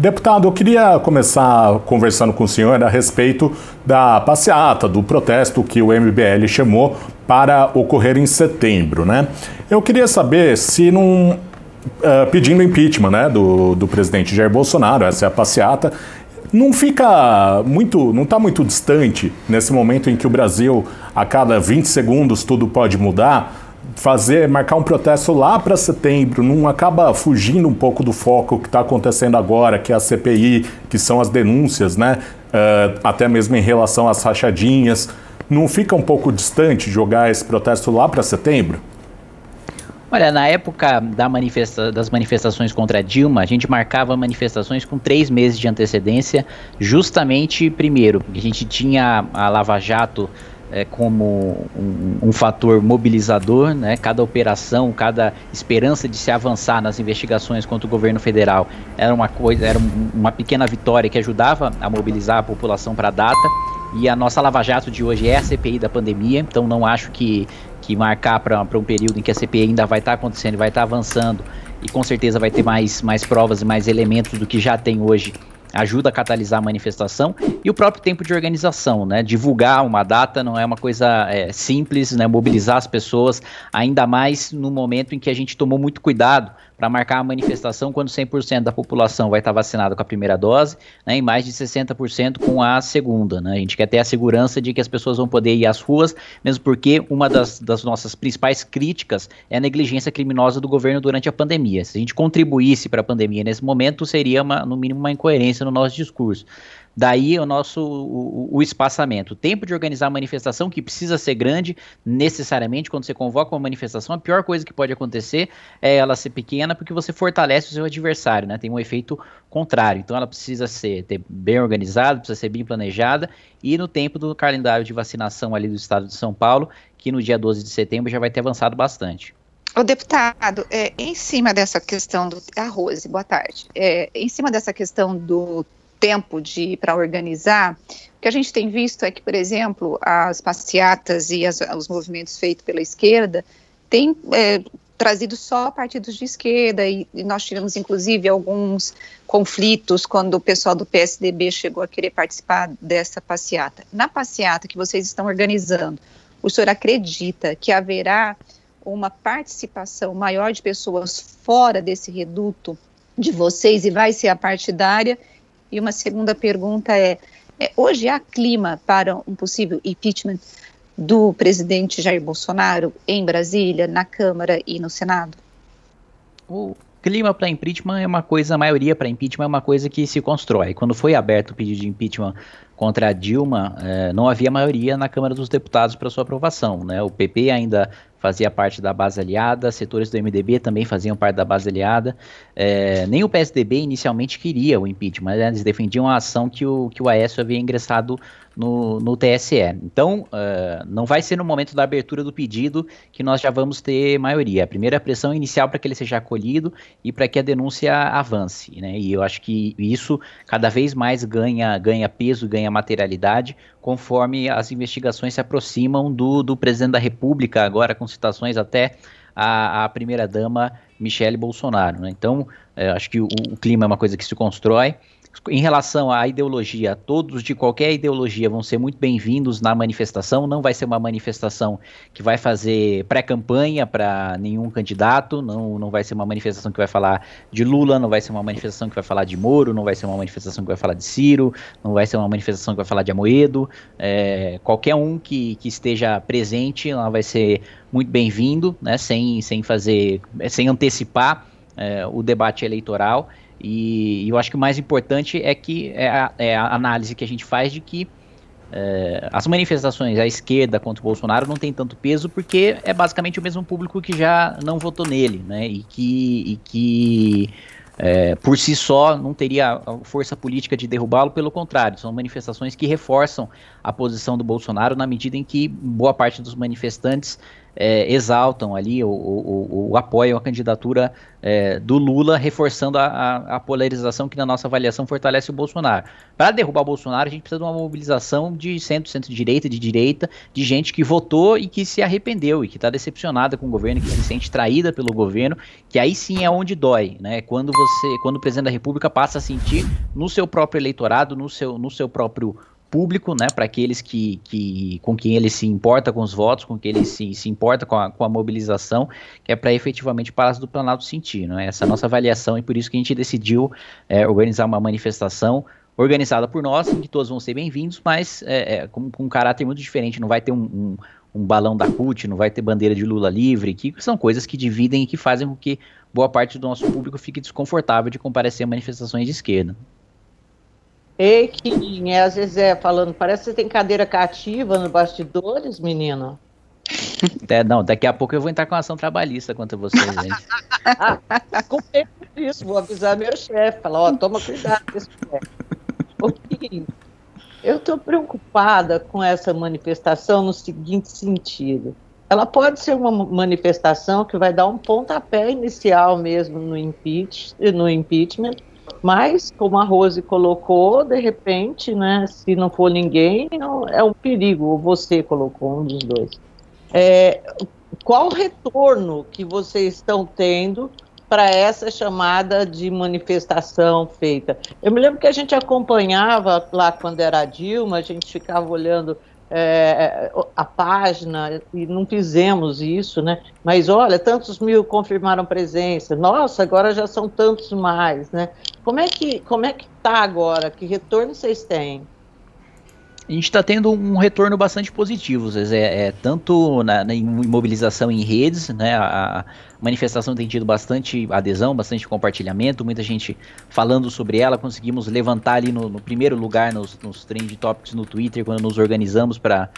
Deputado, eu queria começar conversando com o senhor a respeito da passeata, do protesto que o MBL chamou para ocorrer em setembro, né? Eu queria saber se num Uh, eh, pedindo impeachment né, do, do presidente Jair Bolsonaro, essa é a passeata, não fica muito, não está muito distante nesse momento em que o Brasil, a cada 20 segundos, tudo pode mudar fazer, marcar um protesto lá para setembro, não acaba fugindo um pouco do foco que está acontecendo agora, que é a CPI, que são as denúncias, né? Uh, até mesmo em relação às rachadinhas. Não fica um pouco distante jogar esse protesto lá para setembro? Olha, na época da manifesta das manifestações contra Dilma, a gente marcava manifestações com três meses de antecedência, justamente primeiro, porque a gente tinha a Lava Jato é, como um, um, fator mobilizador, né? cada operação, cada esperança de se avançar nas investigações contra o governo federal era uma coisa, era uma pequena vitória que ajudava a mobilizar a população para a data. E a nossa Lava Jato de hoje é a CPI da pandemia, então não acho que, que marcar para um período em que a CPI ainda vai estar tá acontecendo, vai estar tá avançando e com certeza vai ter mais, mais provas e mais elementos do que já tem hoje ajuda a catalisar a manifestação e o próprio tempo de organização, né? Divulgar uma data não é uma coisa é, simples, né? Mobilizar as pessoas, ainda mais no momento em que a gente tomou muito cuidado para marcar a manifestação quando 100% da população vai estar tá vacinada com a primeira dose né, e mais de 60% com a segunda. Né? A gente quer ter a segurança de que as pessoas vão poder ir às ruas, mesmo porque uma das, das nossas principais críticas é a negligência criminosa do governo durante a pandemia. Se a gente contribuísse para a pandemia nesse momento, seria, uma, no mínimo, uma incoerência no nosso discurso. Daí o nosso o, o, espaçamento. O tempo de organizar a manifestação, que precisa ser grande, necessariamente, quando você convoca uma manifestação, a pior coisa que pode acontecer é ela ser pequena, porque você fortalece o seu adversário, né? Tem um efeito contrário. Então ela precisa ser bem organizada, precisa ser bem planejada, e no tempo do calendário de vacinação ali do estado de São Paulo, que no dia 12 de setembro já vai ter avançado bastante. O deputado, é, em cima dessa questão do arroz, ah, boa tarde. É, em cima dessa questão do tempo de para organizar, o que a gente tem visto é que, por exemplo, as passeatas e as, os movimentos feitos pela esquerda têm é, trazido só partidos de esquerda e, e, nós tivemos inclusive alguns conflitos quando o pessoal do PSDB chegou a querer participar dessa passeata. Na passeata que vocês estão organizando, o senhor acredita que haverá uma participação maior de pessoas fora desse reduto de vocês e vai ser a partidária? E uma segunda pergunta é, é hoje há clima para um possível impeachment do presidente Jair Bolsonaro em Brasília, na Câmara e no Senado? O clima para impeachment é uma coisa, a maioria para impeachment é uma coisa que se constrói. Quando foi aberto o pedido de impeachment contra a Dilma, é, não havia maioria na Câmara dos Deputados para sua aprovação. Né? O PP ainda fazia parte da base aliada, setores do MDB também faziam parte da base aliada. É, nem o PSDB inicialmente queria o impeachment, mas eles defendiam a ação que o, que o Aécio havia ingressado no, no TSE. Então, uh, não vai ser no momento da abertura do pedido que nós já vamos ter maioria. A primeira pressão inicial para que ele seja acolhido e para que a denúncia avance. Né? E eu acho que isso cada vez mais ganha, ganha peso, ganha a materialidade, conforme as investigações se aproximam do, do presidente da República, agora com citações até a a primeira-dama Michele Bolsonaro. Né? Então, é, acho que o, o clima é uma coisa que se constrói em relação à ideologia, todos de qualquer ideologia vão ser muito bem-vindos na manifestação. Não vai ser uma manifestação que vai fazer pré-campanha para nenhum candidato, não, não vai ser uma manifestação que vai falar de Lula, não vai ser uma manifestação que vai falar de Moro, não vai ser uma manifestação que vai falar de Ciro, não vai ser uma manifestação que vai falar de Amoedo. É, qualquer um que, que esteja presente lá vai ser muito bem-vindo, né, sem, sem fazer, sem antecipar é, o debate eleitoral. E, e eu acho que o mais importante é que é a, é a análise que a gente faz de que é, as manifestações à esquerda contra o Bolsonaro não tem tanto peso porque é basicamente o mesmo público que já não votou nele, né? E que, e que é, por si só não teria força política de derrubá-lo, pelo contrário, são manifestações que reforçam a posição do Bolsonaro na medida em que boa parte dos manifestantes é, exaltam ali ou, apoiam a candidatura é, do Lula, reforçando a, a, a, polarização que, na nossa avaliação, fortalece o Bolsonaro. Para derrubar o Bolsonaro, a gente precisa de uma mobilização de centro, centro-direita, de direita, de gente que votou e que se arrependeu e que está decepcionada com o governo, que se sente traída pelo governo, que aí sim é onde dói, né? Quando você, quando o presidente da República passa a sentir no seu próprio eleitorado, no seu, no seu próprio público, né, para aqueles que, que, com quem ele se importa com os votos, com quem ele se, se importa com a, com a mobilização, que é para efetivamente o Palácio do Planalto sentir. Né? Essa é a nossa avaliação e por isso que a gente decidiu é, organizar uma manifestação organizada por nós, em que todos vão ser bem-vindos, mas é, é, com, com, um caráter muito diferente, não vai ter um, um, um balão da CUT, não vai ter bandeira de Lula livre, que são coisas que dividem e que fazem com que boa parte do nosso público fique desconfortável de comparecer a manifestações de esquerda. Ei, Kim, é a Zezé falando. Parece que você tem cadeira cativa no bastidores, menino. É, não, daqui a pouco eu vou entrar com ação trabalhista contra vocês, gente. ah, com isso, vou avisar meu chefe, falar, ó, toma cuidado com esse chefe. Ô, Kim, eu estou preocupada com essa manifestação no seguinte sentido. Ela pode ser uma manifestação que vai dar um pontapé inicial mesmo no, no impeachment, mas, como a Rose colocou, de repente, né, se não for ninguém, é um perigo. Você colocou um dos dois. É, qual o retorno que vocês estão tendo para essa chamada de manifestação feita? Eu me lembro que a gente acompanhava lá quando era a Dilma, a gente ficava olhando é, é a página, e não fizemos isso, né? Mas olha, tantos mil confirmaram presença, nossa, agora já são tantos mais, né? Como é que como é que tá agora? Que retorno vocês têm? a gente está tendo um retorno bastante positivo, Zezé, é, é tanto na, na imobilização em redes, né, a, a manifestação tem tido bastante adesão, bastante compartilhamento, muita gente falando sobre ela, conseguimos levantar ali no, no primeiro lugar nos, nos trend topics no Twitter, quando nos organizamos para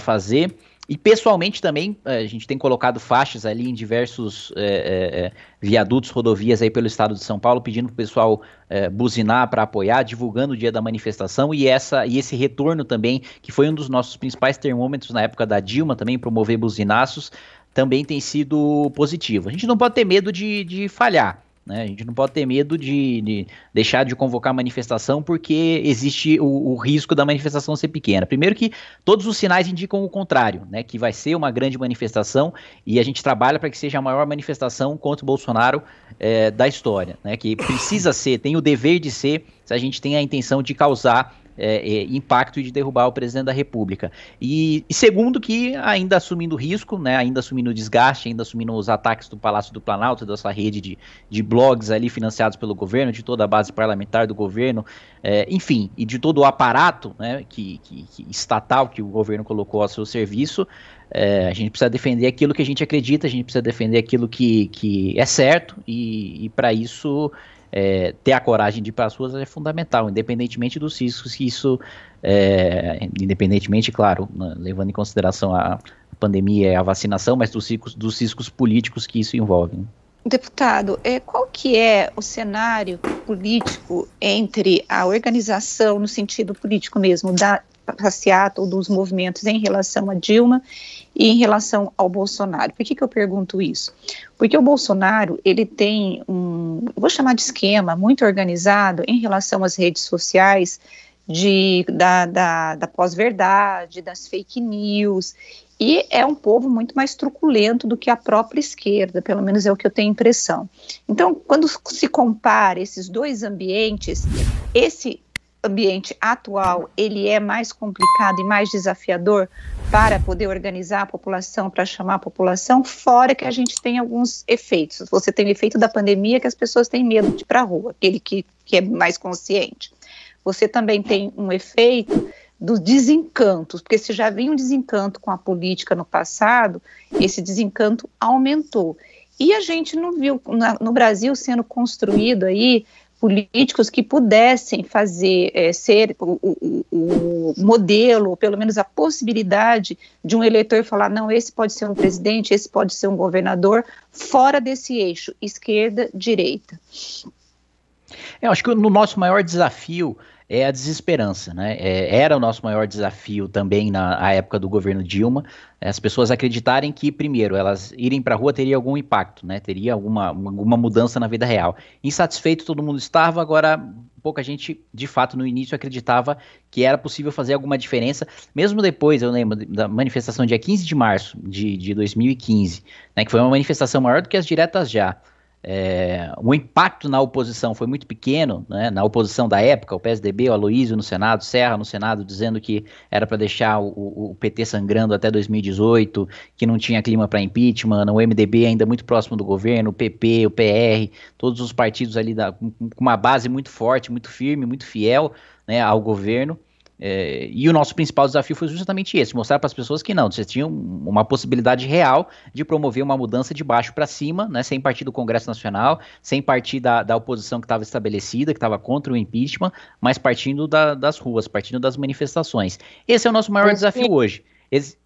fazer. E pessoalmente também, é, a gente tem colocado faixas ali em diversos é, é, é, viadutos, rodovias aí pelo estado de São Paulo, pedindo para o pessoal é, buzinar para apoiar, divulgando o dia da manifestação e, essa, e esse retorno também, que foi um dos nossos principais termômetros na época da Dilma também, promover buzinaços, também tem sido positivo. A gente não pode ter medo de, de falhar. Né? A gente não pode ter medo de, de deixar de convocar manifestação porque existe o, o, risco da manifestação ser pequena. Primeiro que todos os sinais indicam o contrário, né? que vai ser uma grande manifestação e a gente trabalha para que seja a maior manifestação contra o Bolsonaro é, da história, né? que precisa ser, tem o dever de ser, se a gente tem a intenção de causar é, é, impacto de derrubar o presidente da República. E, e, segundo, que ainda assumindo risco, né, ainda assumindo desgaste, ainda assumindo os ataques do Palácio do Planalto, dessa rede de, de blogs ali financiados pelo governo, de toda a base parlamentar do governo, é, enfim, e de todo o aparato né, que, que, que estatal que o governo colocou ao seu serviço, é, a gente precisa defender aquilo que a gente acredita, a gente precisa defender aquilo que, que é certo, e, e para isso é, ter a coragem de ir para as ruas é fundamental, independentemente dos riscos que isso, é, independentemente, claro, né, levando em consideração a pandemia e a vacinação, mas dos riscos, dos riscos políticos que isso envolve. Né. deputado Deputado, é, qual que é o cenário político entre a organização, no sentido político mesmo, da passeata ou dos movimentos em relação a Dilma e em relação ao Bolsonaro, por que, que eu pergunto isso? Porque o Bolsonaro, ele tem um, vou chamar de esquema, muito organizado em relação às redes sociais, de, da, da, da pós-verdade, das fake news, e é um povo muito mais truculento do que a própria esquerda, pelo menos é o que eu tenho impressão. Então, quando se compara esses dois ambientes, esse ambiente atual ele é mais complicado e mais desafiador para poder organizar a população, para chamar a população, fora que a gente tem alguns efeitos. Você tem o efeito da pandemia que as pessoas têm medo de ir para a rua, aquele que, que é mais consciente. Você também tem um efeito dos desencantos, porque se já vinha um desencanto com a política no passado, esse desencanto aumentou. E a gente não viu no Brasil sendo construído aí políticos que pudessem fazer é, ser o, o, o, modelo, ou pelo menos a possibilidade de um eleitor falar: não, esse pode ser um presidente, esse pode ser um governador, fora desse eixo esquerda-direita. Eu acho que no nosso maior desafio é a desesperança, né? É, era o nosso maior desafio também na época do governo Dilma, é, as pessoas acreditarem que, primeiro, elas irem para a rua teria algum impacto, né? Teria alguma, alguma mudança na vida real. Insatisfeito todo mundo estava, agora pouca gente, de fato, no início acreditava que era possível fazer alguma diferença, mesmo depois, eu lembro da manifestação dia 15 de março de, de 2015, né, que foi uma manifestação maior do que as diretas já, é, o impacto na oposição foi muito pequeno, né? na oposição da época, o PSDB, o Aloysio no Senado, Serra no Senado, dizendo que era para deixar o, o, PT sangrando até 2018, que não tinha clima para impeachment, o MDB ainda muito próximo do governo, o PP, o PR, todos os partidos ali da, com uma base muito forte, muito firme, muito fiel né, ao governo. É, e o nosso principal desafio foi justamente esse: mostrar para as pessoas que não, você tinha uma possibilidade real de promover uma mudança de baixo para cima, né, sem partir do Congresso Nacional, sem partir da, da oposição que estava estabelecida, que estava contra o impeachment, mas partindo da, das ruas, partindo das manifestações. Esse é o nosso maior desafio hoje. Ex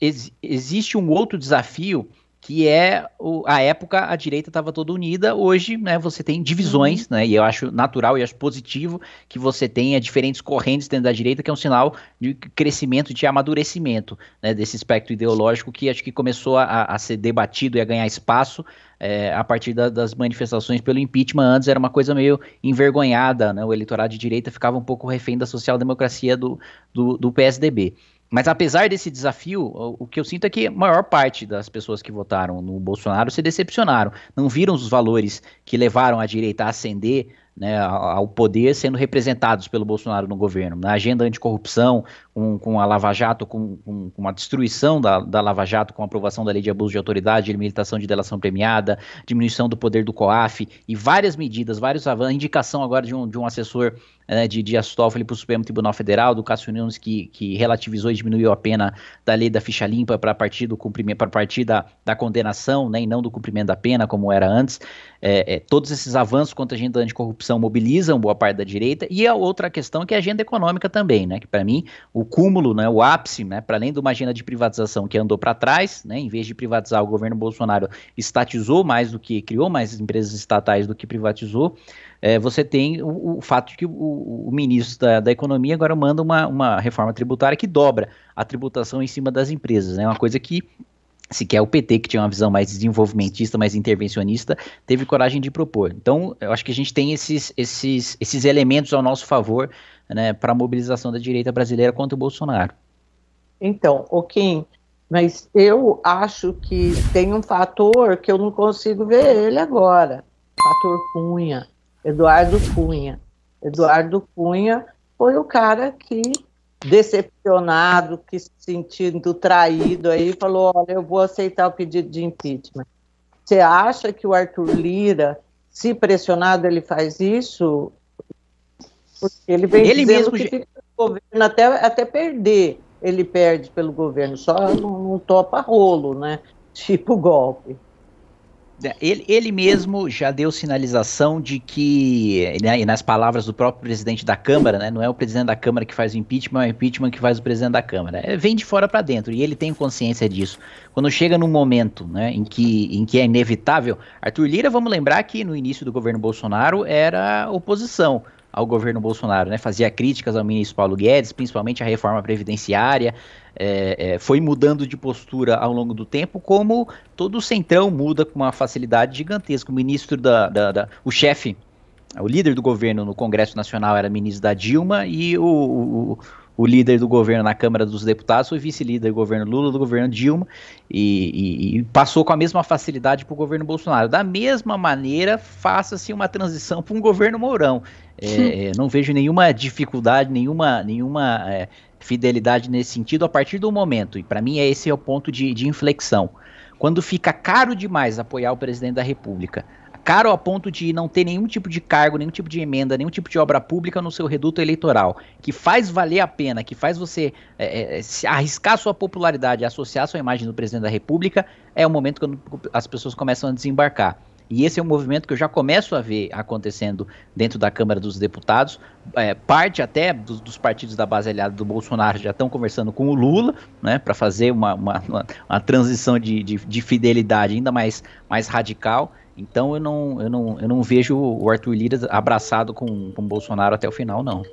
ex existe um outro desafio que é o, a época a direita estava toda unida, hoje né, você tem divisões, uhum. né, e eu acho natural e acho positivo que você tenha diferentes correntes dentro da direita, que é um sinal de crescimento, de amadurecimento né, desse espectro ideológico que acho que começou a, a ser debatido e a ganhar espaço é, a partir da, das manifestações pelo impeachment. Antes era uma coisa meio envergonhada, né, o eleitorado de direita ficava um pouco refém da social-democracia do, do, do PSDB. Mas apesar desse desafio, o que eu sinto é que a maior parte das pessoas que votaram no Bolsonaro se decepcionaram, não viram os valores que levaram a direita a ascender né, ao poder sendo representados pelo Bolsonaro no governo, na agenda anticorrupção, com, com a Lava Jato, com, com, com a destruição da, da Lava Jato, com a aprovação da lei de abuso de autoridade, limitação de delação premiada, diminuição do poder do COAF e várias medidas, vários avanços, indicação agora de um, de um assessor né, de Dias Toffoli para o Supremo Tribunal Federal, do Cássio Nunes, que, que relativizou e diminuiu a pena da lei da ficha limpa para partir do cumprimento, para partir da, da condenação, né, e não do cumprimento da pena, como era antes. É, é, todos esses avanços contra a agenda anticorrupção mobilizam boa parte da direita, e a outra questão é que a agenda econômica também, né, que para mim o cúmulo, né, o ápice, né, para além de uma agenda de privatização que andou para trás, né, em vez de privatizar, o governo Bolsonaro estatizou mais do que criou mais empresas estatais do que privatizou. É, você tem o, o, fato de que o, o ministro da, da, Economia agora manda uma, uma reforma tributária que dobra a tributação em cima das empresas, né, uma coisa que sequer o PT, que tinha uma visão mais desenvolvimentista, mais intervencionista, teve coragem de propor. Então, eu acho que a gente tem esses, esses, esses elementos ao nosso favor né, para a mobilização da direita brasileira contra o Bolsonaro. Então, o Kim, mas eu acho que tem um fator que eu não consigo ver ele agora. Fator Cunha, Eduardo Cunha. Eduardo Cunha foi o cara que decepcionado, que se sentindo traído aí, falou: olha, eu vou aceitar o pedido de impeachment. Você acha que o Arthur Lira, se pressionado, ele faz isso? Porque ele vem ele dizendo mesmo que fica no governo até, até perder. Ele perde pelo governo, só não, não topa rolo, né? Tipo golpe. Né, ele, ele mesmo já deu sinalização de que, né, e nas palavras do próprio presidente da Câmara, né, não é o presidente da Câmara que faz o impeachment, é o impeachment que faz o presidente da Câmara. É, vem de fora para dentro e ele tem consciência disso. Quando chega num momento né, em, que, em que é inevitável, Arthur Lira, vamos lembrar que no início do governo Bolsonaro era oposição ao governo Bolsonaro, né? Fazia críticas ao ministro Paulo Guedes, principalmente à reforma previdenciária, é, é, foi mudando de postura ao longo do tempo, como todo o centrão muda com uma facilidade gigantesca. O ministro da, da, da o chefe, o líder do governo no Congresso Nacional era ministro da Dilma e o, o o líder do governo na Câmara dos Deputados foi vice-líder do governo Lula, do governo Dilma, e, e, e passou com a mesma facilidade para o governo Bolsonaro. Da mesma maneira, faça-se uma transição para um governo Mourão. É, não vejo nenhuma dificuldade, nenhuma, nenhuma é, fidelidade nesse sentido a partir do momento, e para mim é esse é o ponto de, de inflexão, quando fica caro demais apoiar o presidente da República, caro a ponto de não ter nenhum tipo de cargo, nenhum tipo de emenda, nenhum tipo de obra pública no seu reduto eleitoral, que faz valer a pena, que faz você é, é, é arriscar sua popularidade, associar sua imagem do presidente da República, é o momento quando as pessoas começam a desembarcar. E esse é um movimento que eu já começo a ver acontecendo dentro da Câmara dos Deputados. É, parte até dos, dos, partidos da base aliada do Bolsonaro já estão conversando com o Lula, né, para fazer uma, uma, uma, uma transição de, de, de, fidelidade ainda mais, mais radical. Então eu não, eu, não, eu não vejo o Arthur Lira abraçado com, com o Bolsonaro até o final, não.